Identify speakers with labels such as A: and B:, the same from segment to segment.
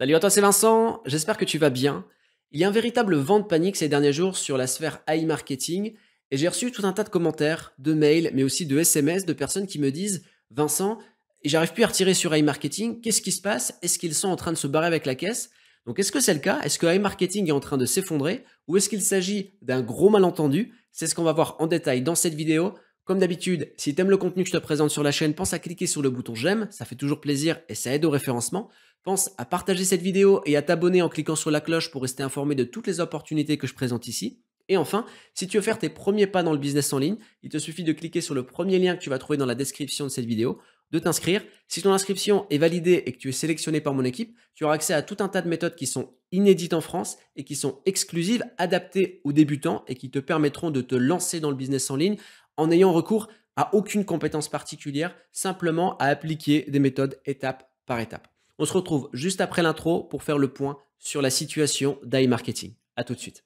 A: Salut à toi, c'est Vincent, j'espère que tu vas bien. Il y a un véritable vent de panique ces derniers jours sur la sphère AI marketing et j'ai reçu tout un tas de commentaires, de mails, mais aussi de SMS de personnes qui me disent Vincent, j'arrive plus à retirer sur AI marketing, qu'est-ce qui se passe Est-ce qu'ils sont en train de se barrer avec la caisse Donc est-ce que c'est le cas Est-ce que AI marketing est en train de s'effondrer ou est-ce qu'il s'agit d'un gros malentendu C'est ce qu'on va voir en détail dans cette vidéo. Comme d'habitude, si tu aimes le contenu que je te présente sur la chaîne, pense à cliquer sur le bouton j'aime, ça fait toujours plaisir et ça aide au référencement. Pense à partager cette vidéo et à t'abonner en cliquant sur la cloche pour rester informé de toutes les opportunités que je présente ici. Et enfin, si tu veux faire tes premiers pas dans le business en ligne, il te suffit de cliquer sur le premier lien que tu vas trouver dans la description de cette vidéo, de t'inscrire. Si ton inscription est validée et que tu es sélectionné par mon équipe, tu auras accès à tout un tas de méthodes qui sont inédites en France et qui sont exclusives, adaptées aux débutants et qui te permettront de te lancer dans le business en ligne en ayant recours à aucune compétence particulière, simplement à appliquer des méthodes étape par étape. On se retrouve juste après l'intro pour faire le point sur la situation d'iMarketing. À tout de suite.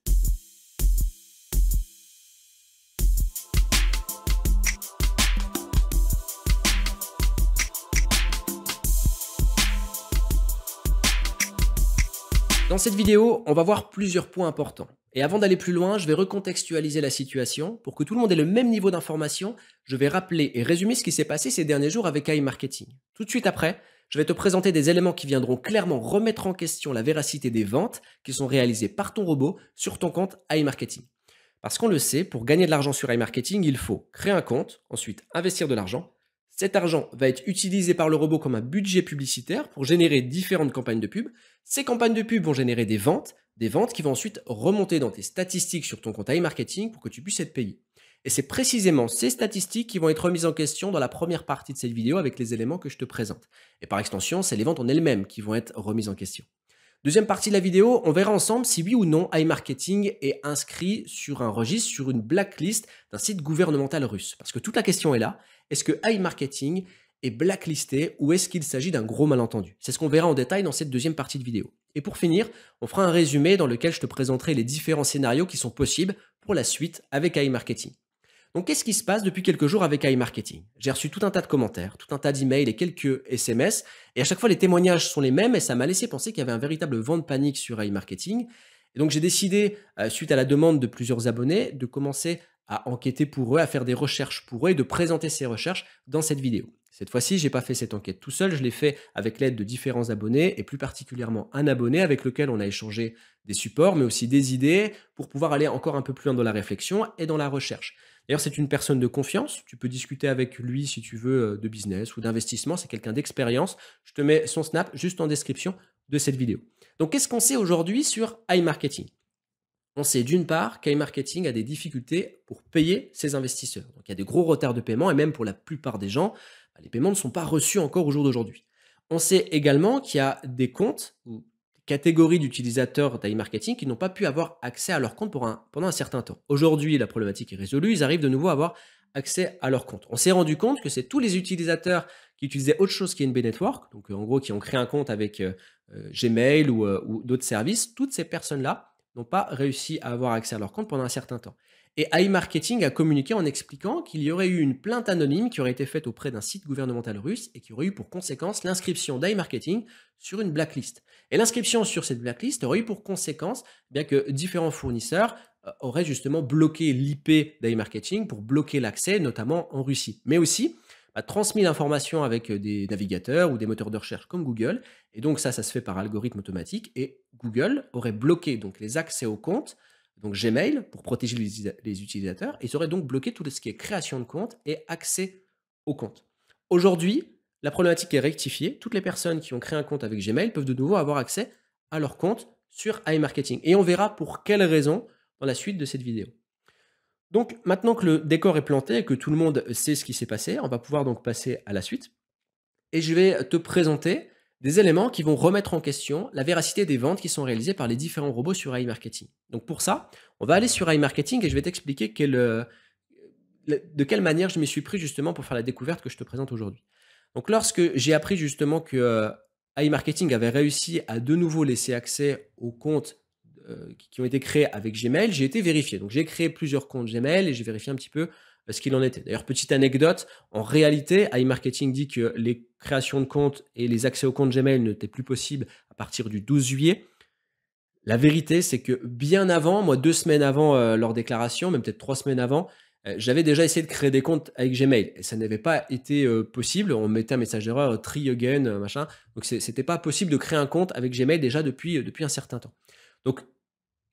A: Dans cette vidéo, on va voir plusieurs points importants. Et avant d'aller plus loin, je vais recontextualiser la situation pour que tout le monde ait le même niveau d'information. Je vais rappeler et résumer ce qui s'est passé ces derniers jours avec iMarketing. Tout de suite après, je vais te présenter des éléments qui viendront clairement remettre en question la véracité des ventes qui sont réalisées par ton robot sur ton compte iMarketing. Parce qu'on le sait, pour gagner de l'argent sur iMarketing, il faut créer un compte, ensuite investir de l'argent. Cet argent va être utilisé par le robot comme un budget publicitaire pour générer différentes campagnes de pub. Ces campagnes de pub vont générer des ventes, des ventes qui vont ensuite remonter dans tes statistiques sur ton compte iMarketing pour que tu puisses être payé. Et c'est précisément ces statistiques qui vont être remises en question dans la première partie de cette vidéo avec les éléments que je te présente. Et par extension, c'est les ventes en elles-mêmes qui vont être remises en question. Deuxième partie de la vidéo, on verra ensemble si oui ou non iMarketing est inscrit sur un registre, sur une blacklist d'un site gouvernemental russe. Parce que toute la question est là, est-ce que iMarketing est blacklisté ou est-ce qu'il s'agit d'un gros malentendu C'est ce qu'on verra en détail dans cette deuxième partie de vidéo. Et pour finir, on fera un résumé dans lequel je te présenterai les différents scénarios qui sont possibles pour la suite avec iMarketing. Donc, qu'est-ce qui se passe depuis quelques jours avec iMarketing J'ai reçu tout un tas de commentaires, tout un tas d'emails et quelques SMS, et à chaque fois les témoignages sont les mêmes, et ça m'a laissé penser qu'il y avait un véritable vent de panique sur iMarketing. Et donc, j'ai décidé, euh, suite à la demande de plusieurs abonnés, de commencer à enquêter pour eux, à faire des recherches pour eux et de présenter ces recherches dans cette vidéo. Cette fois-ci, je n'ai pas fait cette enquête tout seul, je l'ai fait avec l'aide de différents abonnés et plus particulièrement un abonné avec lequel on a échangé des supports mais aussi des idées pour pouvoir aller encore un peu plus loin dans la réflexion et dans la recherche. D'ailleurs, c'est une personne de confiance. Tu peux discuter avec lui si tu veux euh, de business ou d'investissement. C'est quelqu'un d'expérience. Je te mets son Snap juste en description de cette vidéo. Donc, qu'est-ce qu'on sait aujourd'hui sur iMarketing on sait d'une part qu'iMarketing a des difficultés pour payer ses investisseurs. Donc il y a des gros retards de paiement et même pour la plupart des gens, bah, les paiements ne sont pas reçus encore au jour d'aujourd'hui. On sait également qu'il y a des comptes catégorie d'utilisateurs d'iMarketing marketing qui n'ont pas pu avoir accès à leur compte pendant un certain temps. Aujourd'hui, la problématique est résolue, ils arrivent de nouveau à avoir accès à leur compte. On s'est rendu compte que c'est tous les utilisateurs qui utilisaient autre chose B Network, donc euh, en gros qui ont créé un compte avec euh, euh, Gmail ou d'autres services, toutes ces personnes-là n'ont pas réussi à avoir accès à leur compte pendant un certain temps. Et iMarketing a communiqué en expliquant qu'il y aurait eu une plainte anonyme qui aurait été faite auprès d'un site gouvernemental russe et qui aurait eu pour conséquence l'inscription d'iMarketing sur une blacklist. Et l'inscription sur cette blacklist aurait eu pour conséquence eh bien que différents fournisseurs euh, auraient justement bloqué l'IP d'iMarketing pour bloquer l'accès, notamment en Russie. Mais aussi, bah, transmis l'information avec euh, des navigateurs ou des moteurs de recherche comme Google. Et donc ça, ça se fait par algorithme automatique. Et Google aurait bloqué donc les accès aux comptes donc Gmail pour protéger les utilisateurs. ils auraient donc bloqué tout ce qui est création de compte et accès au compte. Aujourd'hui, la problématique est rectifiée. Toutes les personnes qui ont créé un compte avec Gmail peuvent de nouveau avoir accès à leur compte sur iMarketing. Et on verra pour quelles raisons dans la suite de cette vidéo. Donc maintenant que le décor est planté et que tout le monde sait ce qui s'est passé, on va pouvoir donc passer à la suite. Et je vais te présenter des éléments qui vont remettre en question la véracité des ventes qui sont réalisées par les différents robots sur iMarketing. Marketing. Donc pour ça, on va aller sur iMarketing Marketing et je vais t'expliquer euh, de quelle manière je m'y suis pris justement pour faire la découverte que je te présente aujourd'hui. Donc lorsque j'ai appris justement que euh, iMarketing Marketing avait réussi à de nouveau laisser accès aux comptes euh, qui ont été créés avec Gmail, j'ai été vérifié. Donc j'ai créé plusieurs comptes Gmail et j'ai vérifié un petit peu ce qu'il en était. D'ailleurs, petite anecdote, en réalité, iMarketing dit que les créations de comptes et les accès aux comptes Gmail n'étaient plus possibles à partir du 12 juillet. La vérité, c'est que bien avant, moi deux semaines avant euh, leur déclaration, même peut-être trois semaines avant, euh, j'avais déjà essayé de créer des comptes avec Gmail et ça n'avait pas été euh, possible. On mettait un message d'erreur, try again, machin. Donc c'était pas possible de créer un compte avec Gmail déjà depuis, depuis un certain temps. Donc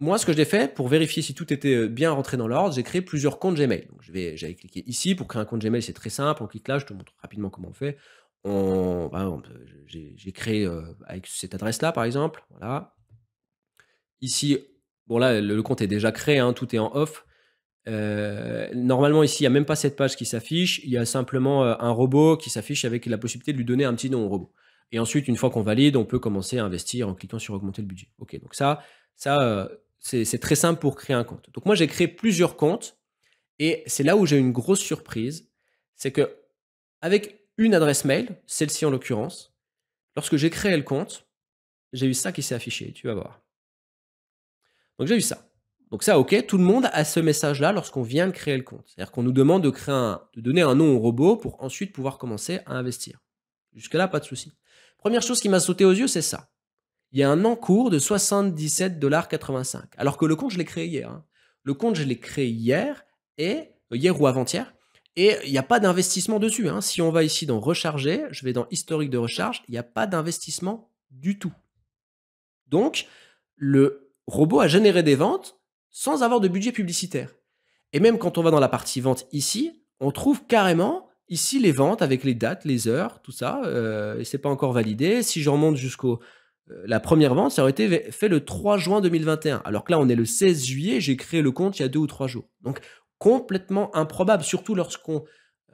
A: moi, ce que j'ai fait pour vérifier si tout était euh, bien rentré dans l'ordre, j'ai créé plusieurs comptes Gmail. Donc, je vais, j'avais cliqué ici pour créer un compte Gmail, c'est très simple. On clique là, je te montre rapidement comment on fait. On, bah, j'ai, créé euh, avec cette adresse-là, par exemple. Voilà. Ici, bon là, le, compte est déjà créé, hein. tout est en off. Euh, normalement, ici, il n'y a même pas cette page qui s'affiche. Il y a simplement un robot qui s'affiche avec la possibilité de lui donner un petit nom au robot. Et ensuite, une fois qu'on valide, on peut commencer à investir en cliquant sur augmenter le budget. Ok, donc ça, ça, c'est très simple pour créer un compte. Donc moi, j'ai créé plusieurs comptes et c'est là où j'ai une grosse surprise, c'est que avec une adresse mail, celle-ci en l'occurrence, lorsque j'ai créé le compte, j'ai eu ça qui s'est affiché, tu vas voir. Donc j'ai eu ça. Donc ça, ok, tout le monde a ce message-là lorsqu'on vient de créer le compte. C'est-à-dire qu'on nous demande de, créer de donner un nom au robot pour ensuite pouvoir commencer à investir. Jusque-là, pas de souci. Première chose qui m'a sauté aux yeux, c'est ça il y a un encours de 77,85$. Alors que le compte, je l'ai créé hier. Hein. Le compte, je l'ai créé hier, et, euh, hier ou avant-hier. Et il n'y a pas d'investissement dessus. Hein. Si on va ici dans recharger, je vais dans historique de recharge, il n'y a pas d'investissement du tout. Donc, le robot a généré des ventes sans avoir de budget publicitaire. Et même quand on va dans la partie vente ici, on trouve carrément ici les ventes avec les dates, les heures, tout ça. Euh, et c'est pas encore validé. Si je remonte jusqu'au euh, la première vente, ça aurait été fait le 3 juin 2021. Alors que là, on est le 16 juillet, j'ai créé le compte il y a deux ou trois jours. Donc, complètement improbable, surtout lorsqu'on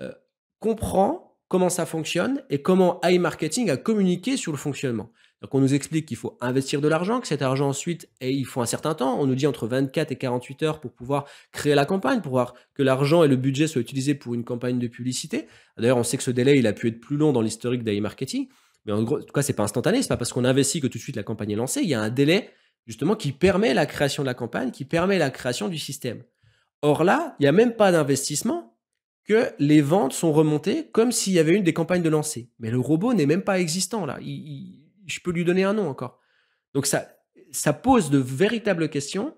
A: euh, comprend comment ça fonctionne et comment iMarketing a communiqué sur le fonctionnement. Donc, on nous explique qu'il faut investir de l'argent, que cet argent ensuite, et il faut un certain temps. On nous dit entre 24 et 48 heures pour pouvoir créer la campagne, pour voir que l'argent et le budget soient utilisés pour une campagne de publicité. D'ailleurs, on sait que ce délai, il a pu être plus long dans l'historique d'iMarketing. marketing mais en gros, en tout cas, c'est pas instantané. C'est pas parce qu'on investit que tout de suite la campagne est lancée. Il y a un délai justement qui permet la création de la campagne, qui permet la création du système. Or là, il n'y a même pas d'investissement que les ventes sont remontées comme s'il y avait eu des campagnes de lancée. Mais le robot n'est même pas existant là. je peux lui donner un nom encore. Donc ça, ça pose de véritables questions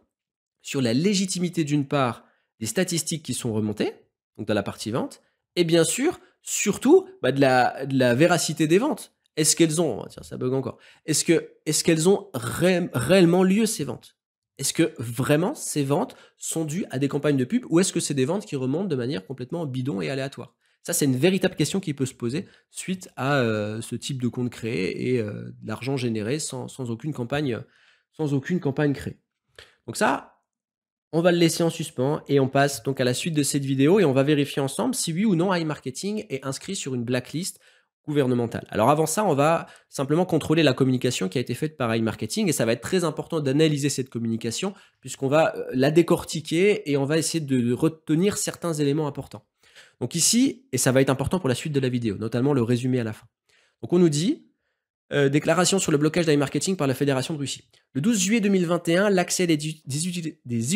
A: sur la légitimité d'une part des statistiques qui sont remontées, donc dans la partie vente, et bien sûr, surtout, bah, de la véracité des ventes. Est-ce qu'elles ont, oh, ça bug encore, est-ce que est-ce qu'elles ont réellement lieu ces ventes Est-ce que vraiment ces ventes sont dues à des campagnes de pub ou est-ce que c'est des ventes qui remontent de manière complètement bidon et aléatoire Ça, c'est une véritable question qui peut se poser suite à euh, ce type de compte créé et euh, de l'argent généré sans, aucune campagne, sans aucune campagne créée. Donc ça, on va le laisser en suspens et on passe donc à la suite de cette vidéo et on va vérifier ensemble si oui ou non iMarketing est inscrit sur une blacklist alors avant ça, on va simplement contrôler la communication qui a été faite par iMarketing et ça va être très important d'analyser cette communication puisqu'on va euh, la décortiquer et on va essayer de retenir certains éléments importants. Donc ici, et ça va être important pour la suite de la vidéo, notamment le résumé à la fin. Donc on nous dit, euh, déclaration sur le blocage d'iMarketing Marketing par la Fédération de Russie. Le 12 juillet 2021, l'accès des,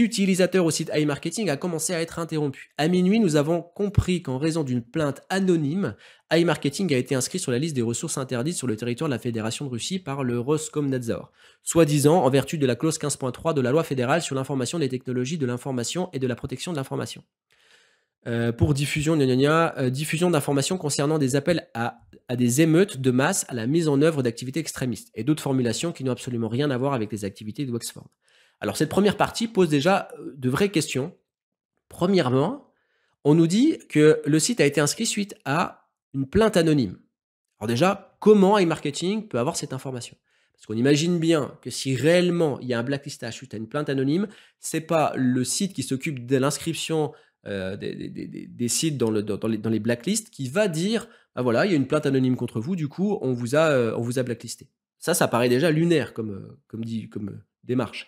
A: utilisateurs au site iMarketing Marketing a commencé à être interrompu. À minuit, nous avons compris qu'en raison d'une plainte anonyme, iMarketing a été inscrit sur la liste des ressources interdites sur le territoire de la Fédération de Russie par le Roskomnadzor, soi-disant en vertu de la clause 15.3 de la loi fédérale sur l'information des technologies de l'information et de la protection de l'information. Euh, pour diffusion, euh, diffusion d'informations concernant des appels à, à, des émeutes de masse à la mise en œuvre d'activités extrémistes et d'autres formulations qui n'ont absolument rien à voir avec les activités de Wexford. Alors cette première partie pose déjà euh, de vraies questions. Premièrement, on nous dit que le site a été inscrit suite à une plainte anonyme. Alors déjà, comment iMarketing peut avoir cette information Parce qu'on imagine bien que si réellement il y a un blacklistage suite à une plainte anonyme, c'est pas le site qui s'occupe de l'inscription euh, des, sites dans, les, blacklists qui va dire ah voilà, il y a une plainte anonyme contre vous, du coup, on vous a, euh, on vous a blacklisté. Ça, ça paraît déjà lunaire comme, euh, comme, dit, comme démarche.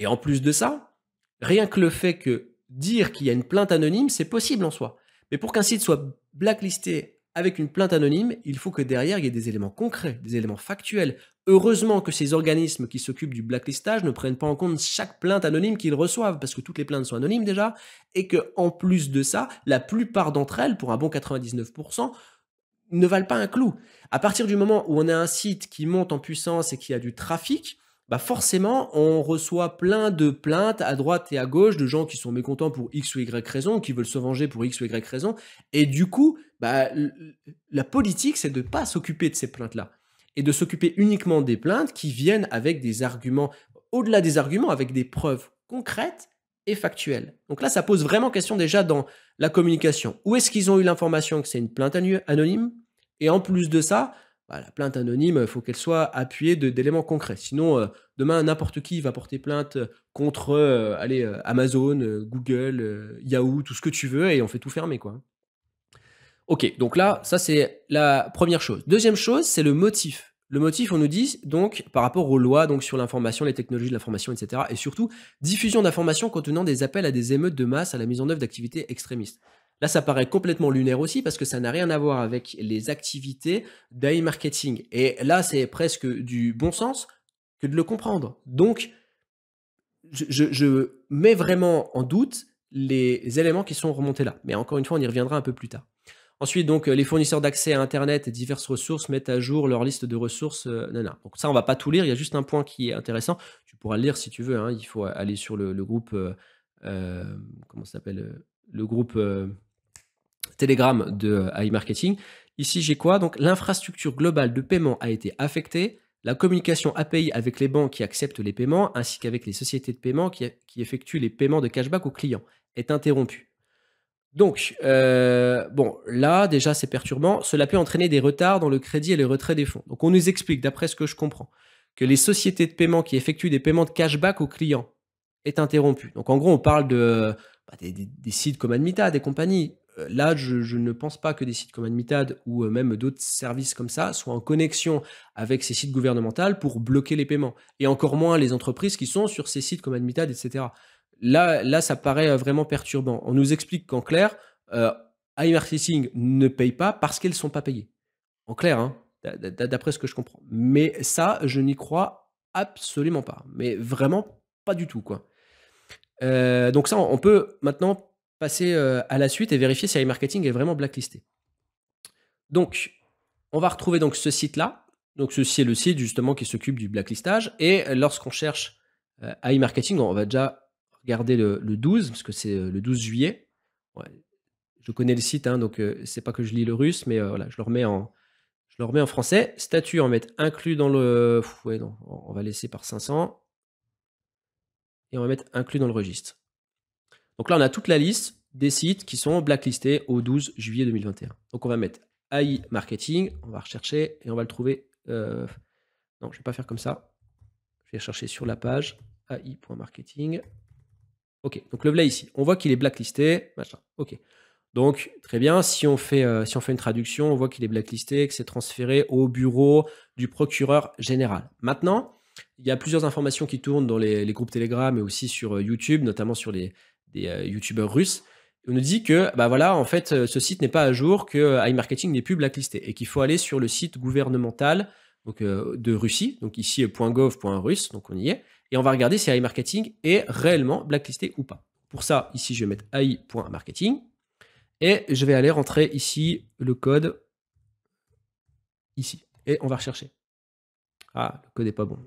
A: Et en plus de ça, rien que le fait que dire qu'il y a une plainte anonyme, c'est possible en soi. Mais pour qu'un site soit blacklisté avec une plainte anonyme, il faut que derrière, il y ait des éléments concrets, des éléments factuels. Heureusement que ces organismes qui s'occupent du blacklistage ne prennent pas en compte chaque plainte anonyme qu'ils reçoivent, parce que toutes les plaintes sont anonymes déjà, et que en plus de ça, la plupart d'entre elles, pour un bon 99%, ne valent pas un clou. À partir du moment où on a un site qui monte en puissance et qui a du trafic, bah forcément, on reçoit plein de plaintes à droite et à gauche de gens qui sont mécontents pour X ou Y raison, qui veulent se venger pour X ou Y raison. Et du coup, bah, la politique, c'est de ne pas s'occuper de ces plaintes-là. Et de s'occuper uniquement des plaintes qui viennent avec des arguments, au-delà des arguments, avec des preuves concrètes et factuelles. Donc là, ça pose vraiment question déjà dans la communication. Où est-ce qu'ils ont eu l'information que c'est une plainte anonyme Et en plus de ça, bah, la plainte anonyme, il faut qu'elle soit appuyée d'éléments concrets. Sinon, euh, demain, n'importe qui va porter plainte contre euh, allez, euh, Amazon, Google, Yahoo, tout ce que tu veux, et on fait tout fermer. Quoi. Ok, donc là, ça c'est la première chose. Deuxième chose, c'est le motif. Le motif, on nous dit donc par rapport aux lois donc sur l'information, les technologies de l'information, etc. Et surtout, diffusion d'informations contenant des appels à des émeutes de masse à la mise en œuvre d'activités extrémistes. Là, ça paraît complètement lunaire aussi parce que ça n'a rien à voir avec les activités d'AI marketing. Et là, c'est presque du bon sens que de le comprendre. Donc, je, mets vraiment en doute les éléments qui sont remontés là. Mais encore une fois, on y reviendra un peu plus tard. Ensuite, donc, les fournisseurs d'accès à Internet et diverses ressources mettent à jour leur liste de ressources. Euh, nana. Donc ça, on va pas tout lire. Il y a juste un point qui est intéressant. Tu pourras le lire si tu veux. Hein. Il faut aller sur le, groupe. Euh, euh, comment ça s'appelle Le groupe. Telegram de euh, iMarketing, Marketing. Ici, j'ai quoi Donc, l'infrastructure globale de paiement a été affectée. La communication API avec les banques qui acceptent les paiements, ainsi qu'avec les sociétés de paiement qui, effectuent les paiements de cashback aux clients, est interrompue. Donc, euh, bon, là, déjà, c'est perturbant. Cela peut entraîner des retards dans le crédit et les retraits des fonds. Donc, on nous explique, d'après ce que je comprends, que les sociétés de paiement qui effectuent des paiements de cashback aux clients est interrompue. Donc, en gros, on parle de, bah, des, sites comme Admita, des compagnies euh, là, je, ne pense pas que des sites comme Admitad ou euh, même d'autres services comme ça soient en connexion avec ces sites gouvernementaux pour bloquer les paiements. Et encore moins les entreprises qui sont sur ces sites comme Admitad, etc. Là, là ça paraît euh, vraiment perturbant. On nous explique qu'en clair, iMarketing ne paye pas parce qu'elles ne sont pas payées. En clair, hein, d'après ce que je comprends. Mais ça, je n'y crois absolument pas. Mais vraiment pas du tout, quoi. donc ça, on peut maintenant passer euh, à la suite et vérifier si iMarketing est vraiment blacklisté. Donc, on va retrouver donc ce site-là. Donc, ceci est le site justement qui s'occupe du blacklistage. Et euh, lorsqu'on cherche euh, iMarketing, on va déjà regarder le, 12, parce que c'est le 12 juillet. je connais le site, hein, donc c'est pas que je lis le russe, mais voilà, je le remets en, je le en français. Statut, on va mettre inclus dans le. on va laisser par 500. Et on va mettre inclus dans le registre. Donc là, on a toute la liste des sites qui sont blacklistés au 12 juillet 2021. Donc on va mettre AI marketing, on va rechercher et on va le trouver. Euh, non, je ne vais pas faire comme ça. Je vais chercher sur la page AI.marketing. Ok, donc le voilà ici. On voit qu'il est blacklisté, Ok. Donc très bien, si on fait, euh, si on fait une traduction, on voit qu'il est blacklisté, que c'est transféré au bureau du procureur général. Maintenant, il y a plusieurs informations qui tournent dans les groupes Telegram et aussi sur euh, YouTube, notamment sur les, des euh, youtubeurs russes. On nous dit que, bah voilà, en fait, euh, ce site n'est pas à jour, que euh, Marketing n'est plus blacklisté et qu'il faut aller sur le site gouvernemental donc, de Russie, donc ici .gov.russe, donc on y est, et on va regarder si Marketing est réellement blacklisté ou pas. Pour ça, ici, je vais mettre ai.marketing et je vais aller rentrer ici le code ici et on va rechercher. Ah, le code n'est pas bon.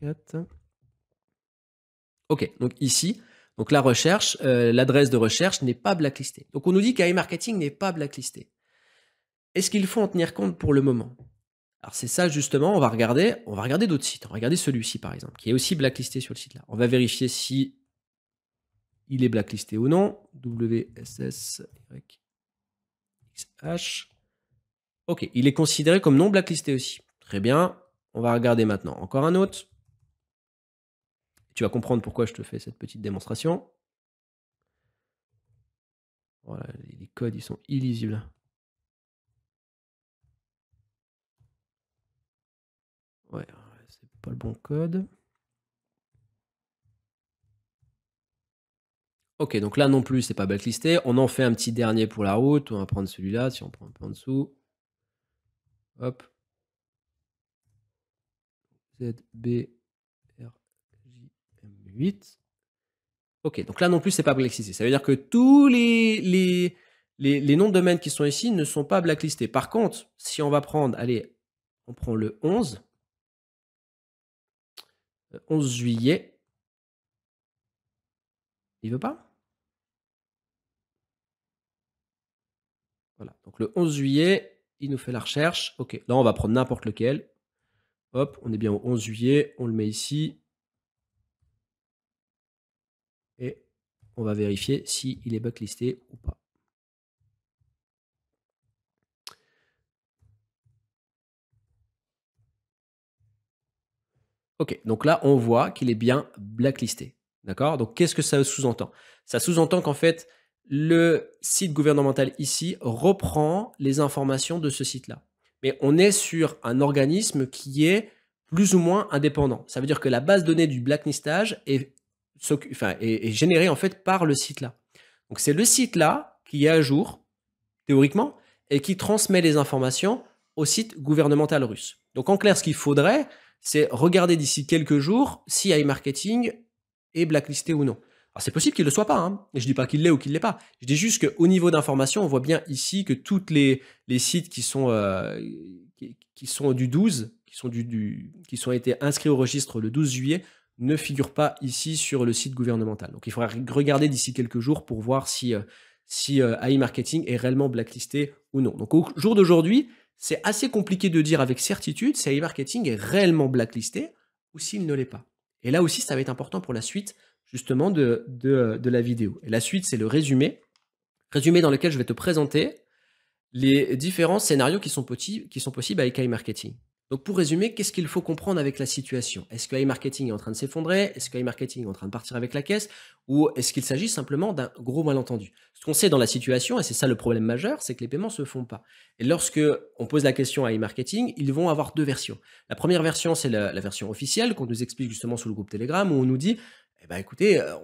A: 4. Ah, Ok, donc ici, donc la recherche, euh, l'adresse de recherche n'est pas blacklistée. Donc on nous dit qu'iMarketing marketing n'est pas blacklisté. Est-ce qu'il faut en tenir compte pour le moment Alors c'est ça justement, on va regarder, on va regarder d'autres sites. On va regarder celui-ci par exemple, qui est aussi blacklisté sur le site là. On va vérifier si il est blacklisté ou non. WSSYXH. Ok, il est considéré comme non blacklisté aussi. Très bien, on va regarder maintenant encore un autre. Tu vas comprendre pourquoi je te fais cette petite démonstration. Voilà, les codes, ils sont illisibles. Ouais, c'est pas le bon code. Ok, donc là non plus, c'est pas blacklisté. On en fait un petit dernier pour la route. On va prendre celui-là, si on prend un peu en dessous. Hop. ZB 8. Ok, donc là non plus, c'est pas blacklisté. Ça veut dire que tous les, les, noms de domaines qui sont ici ne sont pas blacklistés. Par contre, si on va prendre, allez, on prend le 11, 11 euh, juillet, il veut pas Voilà, donc le 11 juillet, il nous fait la recherche. Ok, là on va prendre n'importe lequel. Hop, on est bien au 11 juillet, on le met ici. on va vérifier s'il est blacklisté ou pas. Ok, donc là, on voit qu'il est bien blacklisté. D'accord Donc, qu'est-ce que ça sous-entend Ça sous-entend qu'en fait, le site gouvernemental ici reprend les informations de ce site-là. Mais on est sur un organisme qui est plus ou moins indépendant. Ça veut dire que la base donnée du blacklistage est est, généré en fait par le site-là. Donc c'est le site-là qui est à jour, théoriquement, et qui transmet les informations au site gouvernemental russe. Donc en clair, ce qu'il faudrait, c'est regarder d'ici quelques jours si iMarketing est blacklisté ou non. Alors c'est possible qu'il ne le soit pas, hein. je ne dis pas qu'il l'est ou qu'il ne l'est pas. Je dis juste qu'au niveau d'information, on voit bien ici que tous les, les, sites qui sont, euh, qui, sont du 12, qui sont, du, qui sont été inscrits au registre le 12 juillet, ne figure pas ici sur le site gouvernemental. Donc il faudra regarder d'ici quelques jours pour voir si, euh, si euh, AI Marketing est réellement blacklisté ou non. Donc au jour d'aujourd'hui, c'est assez compliqué de dire avec certitude si AI Marketing est réellement blacklisté ou s'il ne l'est pas. Et là aussi, ça va être important pour la suite justement de, la vidéo. Et la suite, c'est le résumé. Résumé dans lequel je vais te présenter les différents scénarios qui sont, qui sont possibles avec AI Marketing. Donc pour résumer, qu'est-ce qu'il faut comprendre avec la situation Est-ce que e-marketing est en train de s'effondrer Est-ce que e-marketing est en train de partir avec la caisse Ou est-ce qu'il s'agit simplement d'un gros malentendu Ce qu'on sait dans la situation, et c'est ça le problème majeur, c'est que les paiements ne se font pas. Et lorsque on pose la question à e-marketing, ils vont avoir deux versions. La première version, c'est la, la, version officielle qu'on nous explique justement sous le groupe Telegram, où on nous dit eh bien, écoutez, euh,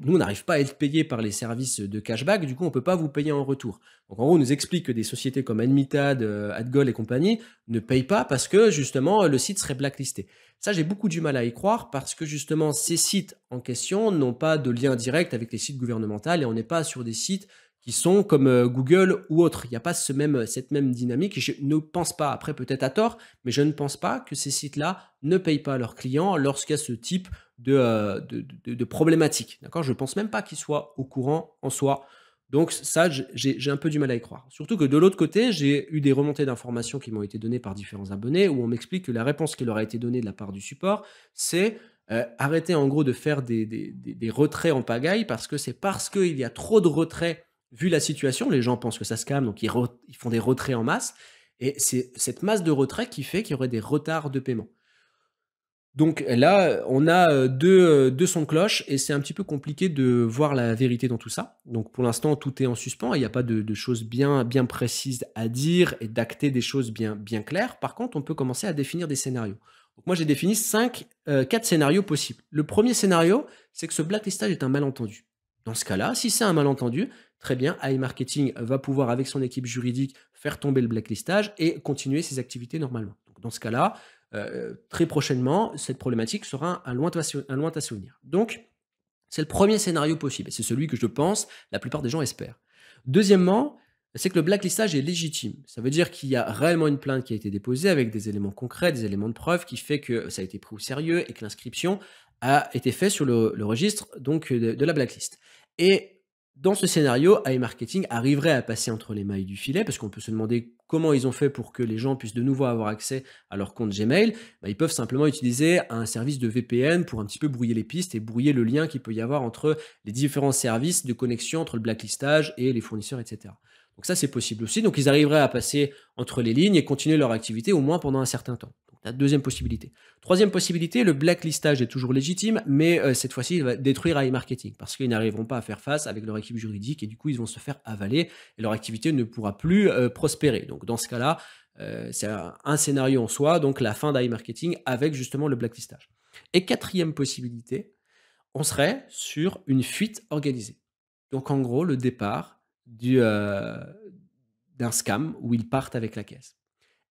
A: nous, on n'arrive pas à être payé par les services de cashback, du coup, on ne peut pas vous payer en retour. Donc, en gros, on nous explique que des sociétés comme Admitad, euh, AdGol et compagnie ne payent pas parce que, justement, le site serait blacklisté. Ça, j'ai beaucoup du mal à y croire parce que, justement, ces sites en question n'ont pas de lien direct avec les sites gouvernementaux et on n'est pas sur des sites qui sont comme euh, Google ou autres. Il n'y a pas ce même, cette même dynamique. je ne pense pas, après peut-être à tort, mais je ne pense pas que ces sites-là ne payent pas leurs clients lorsqu'il y a ce type euh, de, problématiques. D'accord Je ne pense même pas qu'ils soient au courant en soi. Donc ça, j'ai un peu du mal à y croire. Surtout que de l'autre côté, j'ai eu des remontées d'informations qui m'ont été données par différents abonnés, où on m'explique que la réponse qui leur a été donnée de la part du support, c'est euh, arrêter en gros de faire des, retraits en pagaille, parce que c'est parce qu'il y a trop de retraits, vu la situation, les gens pensent que ça se calme, donc ils font des retraits en masse, et c'est cette masse de retraits qui fait qu'il y aurait des retards de paiement. Donc là, on a euh, deux, euh, deux sons cloche et c'est un petit peu compliqué de voir la vérité dans tout ça. Donc pour l'instant, tout est en suspens. Il n'y a pas de, choses bien, bien précises à dire et d'acter des choses bien, bien claires. Par contre, on peut commencer à définir des scénarios. moi, j'ai défini cinq, euh, quatre scénarios possibles. Le premier scénario, c'est que ce blacklistage est un malentendu. Dans ce cas-là, si c'est un malentendu, très bien, iMarketing va pouvoir, avec son équipe juridique, faire tomber le blacklistage et continuer ses activités normalement. Dans ce cas-là, euh, très prochainement, cette problématique sera un lointain, souvenir. Donc, c'est le premier scénario possible, c'est celui que je pense la plupart des gens espèrent. Deuxièmement, c'est que le blacklistage est légitime. Ça veut dire qu'il y a réellement une plainte qui a été déposée avec des éléments concrets, des éléments de preuve qui fait que ça a été pris au sérieux et que l'inscription a été faite sur le, registre donc de, de la blacklist. Et dans ce scénario, iMarketing arriverait à passer entre les mailles du filet, parce qu'on peut se demander comment ils ont fait pour que les gens puissent de nouveau avoir accès à leur compte Gmail. Bah, ils peuvent simplement utiliser un service de VPN pour un petit peu brouiller les pistes et brouiller le lien qu'il peut y avoir entre les différents services de connexion entre le blacklistage et les fournisseurs, etc. Donc ça, c'est possible aussi. Donc ils arriveraient à passer entre les lignes et continuer leur activité au moins pendant un certain temps deuxième possibilité. Troisième possibilité, le blacklistage est toujours légitime, mais euh, cette fois-ci, il va détruire iMarketing parce qu'ils n'arriveront pas à faire face avec leur équipe juridique et du coup, ils vont se faire avaler et leur activité ne pourra plus euh, prospérer. Donc, dans ce cas-là, euh, c'est un, scénario en soi, donc la fin d'iMarketing avec justement le blacklistage. Et quatrième possibilité, on serait sur une fuite organisée. Donc, en gros, le départ d'un scam où ils partent avec la caisse.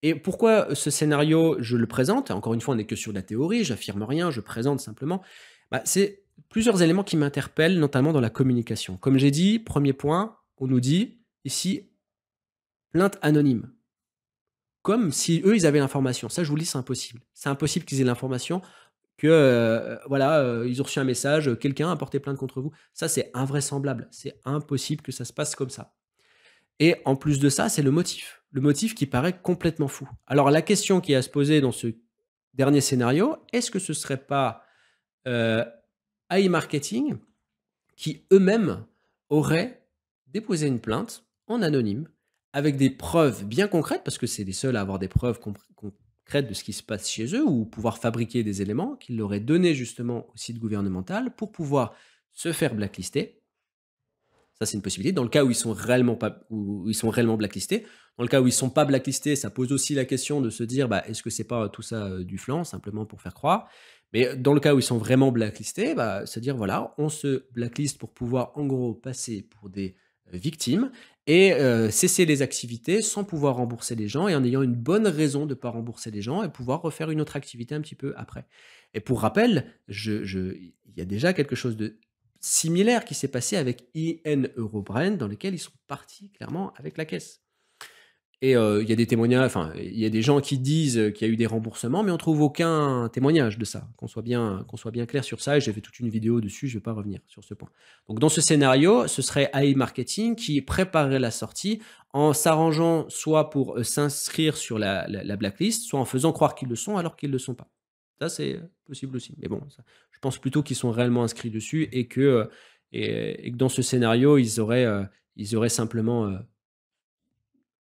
A: Et pourquoi ce scénario, je le présente Encore une fois, on n'est que sur la théorie, j'affirme rien, je présente simplement. Bah, c'est plusieurs éléments qui m'interpellent, notamment dans la communication. Comme j'ai dit, premier point, on nous dit ici plainte anonyme. Comme si eux, ils avaient l'information. Ça, je vous le dis, c'est impossible. C'est impossible qu'ils aient l'information que euh, voilà, euh, ils ont reçu un message, euh, quelqu'un a porté plainte contre vous. Ça, c'est invraisemblable. C'est impossible que ça se passe comme ça. Et en plus de ça, c'est le motif le motif qui paraît complètement fou. Alors la question qui est à se poser dans ce dernier scénario, est-ce que ce serait pas euh, AI Marketing qui eux-mêmes auraient déposé une plainte en anonyme avec des preuves bien concrètes, parce que c'est les seuls à avoir des preuves concrètes de ce qui se passe chez eux, ou pouvoir fabriquer des éléments qu'ils leur auraient donné justement au site gouvernemental pour pouvoir se faire blacklister. Ça, c'est une possibilité. Dans le cas où ils sont réellement, pas, où ils sont réellement blacklistés, dans le cas où ils sont pas blacklistés, ça pose aussi la question de se dire bah, est-ce que c'est pas tout ça euh, du flanc, simplement pour faire croire Mais euh, dans le cas où ils sont vraiment blacklistés, bah, c'est-à-dire voilà, on se blackliste pour pouvoir en gros passer pour des euh, victimes et cesser les activités sans pouvoir rembourser les gens et en ayant une bonne raison de ne pas rembourser les gens et pouvoir refaire une autre activité un petit peu après. Et pour rappel, je, il y a déjà quelque chose de similaire qui s'est passé avec IN Eurobrand dans lequel ils sont partis clairement avec la caisse. Et euh, il y a des témoignages, enfin, il y a des gens qui disent qu'il y a eu des remboursements, mais on trouve aucun témoignage de ça. Qu'on soit bien, qu'on soit bien clair sur ça. Et j'ai fait toute une vidéo dessus. Je ne vais pas revenir sur ce point. Donc, dans ce scénario, ce serait AI Marketing qui préparerait la sortie en s'arrangeant soit pour euh, s'inscrire sur la, blacklist, soit en faisant croire qu'ils le sont alors qu'ils ne le sont pas. Ça, c'est possible aussi. Mais bon, je pense plutôt qu'ils sont réellement inscrits dessus et que, euh, et, dans ce scénario, ils auraient, simplement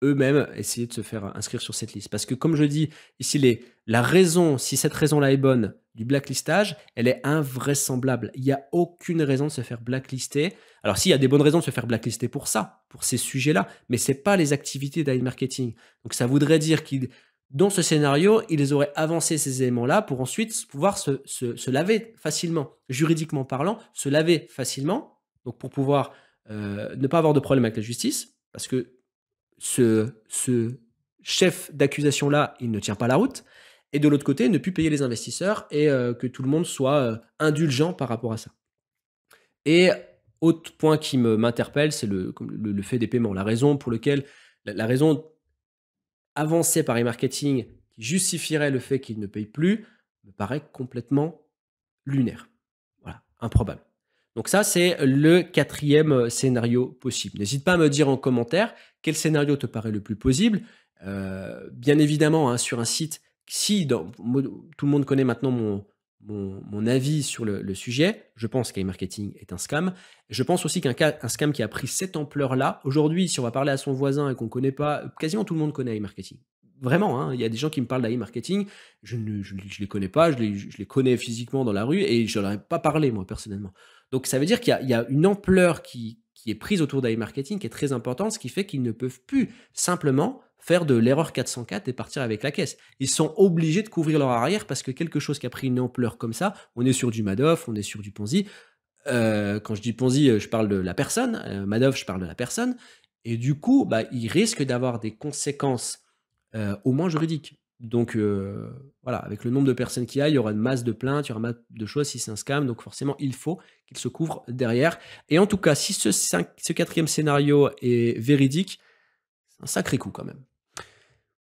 A: eux-mêmes essayer de se faire inscrire sur cette liste. Parce que comme je dis, ici, les, la raison, si cette raison-là est bonne, du blacklistage, elle est invraisemblable. Il n'y a aucune raison de se faire blacklister. Alors s'il y a des bonnes raisons de se faire blacklister pour ça, pour ces sujets-là, mais ce n'est pas les activités d'AI e marketing. Donc ça voudrait dire qu'ils dans ce scénario, ils auraient avancé ces éléments-là pour ensuite pouvoir se, se, se, laver facilement, juridiquement parlant, se laver facilement, donc pour pouvoir euh, ne pas avoir de problème avec la justice, parce que ce, ce chef d'accusation-là, il ne tient pas la route, et de l'autre côté, ne plus payer les investisseurs et euh, que tout le monde soit euh, indulgent par rapport à ça. Et autre point qui m'interpelle, c'est le, fait des paiements. La raison pour laquelle, la, raison avancée par e-marketing qui justifierait le fait qu'il ne paye plus, me paraît complètement lunaire. Voilà, improbable. Donc ça, c'est le quatrième scénario possible. N'hésite pas à me dire en commentaire quel scénario te paraît le plus possible. Euh, bien évidemment, hein, sur un site, si tout le monde connaît maintenant mon, mon, avis sur le, sujet, je pense qu'e-marketing est un scam. Je pense aussi qu'un scam qui a pris cette ampleur-là, aujourd'hui, si on va parler à son voisin et qu'on ne connaît pas, quasiment tout le monde connaît e-marketing vraiment, hein, il y a des gens qui me parlent d'e-marketing, je ne les connais pas, je les, je les, connais physiquement dans la rue et je leur ai pas parlé, moi, personnellement. Donc ça veut dire qu'il y, a une ampleur qui, est prise autour marketing qui est très importante, ce qui fait qu'ils ne peuvent plus simplement faire de l'erreur 404 et partir avec la caisse. Ils sont obligés de couvrir leur arrière parce que quelque chose qui a pris une ampleur comme ça, on est sur du Madoff, on est sur du Ponzi. Euh, quand je dis Ponzi, euh, je parle de la personne. Euh, Madoff, je parle de la personne. Et du coup, bah, ils risquent d'avoir des conséquences au moins juridiques. Donc euh, voilà, avec le nombre de personnes qu'il y a, il y aura une masse de plaintes, il y aura une masse de choses si c'est un scam. Donc forcément, il faut qu'il se couvre derrière. Et en tout cas, si ce, quatrième scénario est véridique, c'est un sacré coup quand même.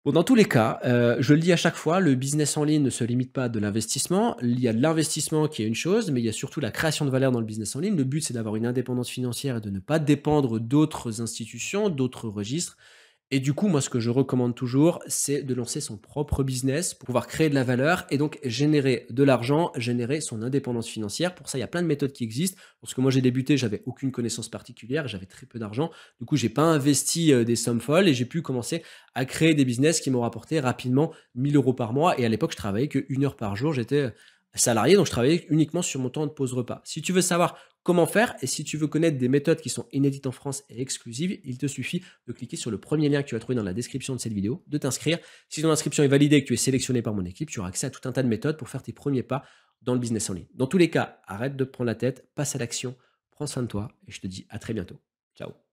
A: dans tous les cas, euh, je le dis à chaque fois, le business en ligne ne se limite pas à de l'investissement. Il y a de l'investissement qui est une chose, mais il y a surtout la création de valeur dans le business en ligne. Le but, c'est d'avoir une indépendance financière et de ne pas dépendre d'autres institutions, d'autres registres. Et du coup, moi, ce que je recommande toujours, c'est de lancer son propre business pour pouvoir créer de la valeur et donc générer de l'argent, générer son indépendance financière. Pour ça, il y a plein de méthodes qui existent. que moi j'ai débuté, j'avais aucune connaissance particulière, j'avais très peu d'argent. Du coup, j'ai pas investi euh, des sommes folles et j'ai pu commencer à créer des business qui m'ont rapporté rapidement 1000 euros par mois. Et à l'époque, je travaillais que une heure par jour. J'étais euh, salarié, donc je travaillais uniquement sur mon temps de pause repas. Si tu veux savoir comment faire et si tu veux connaître des méthodes qui sont inédites en France et exclusives, il te suffit de cliquer sur le premier lien que tu vas trouver dans la description de cette vidéo, de t'inscrire. Si ton inscription est validée et que tu es sélectionné par mon équipe, tu auras accès à tout un tas de méthodes pour faire tes premiers pas dans le business en ligne. Dans tous les cas, arrête de prendre la tête, passe à l'action, prends soin de toi et je te dis à très bientôt. Ciao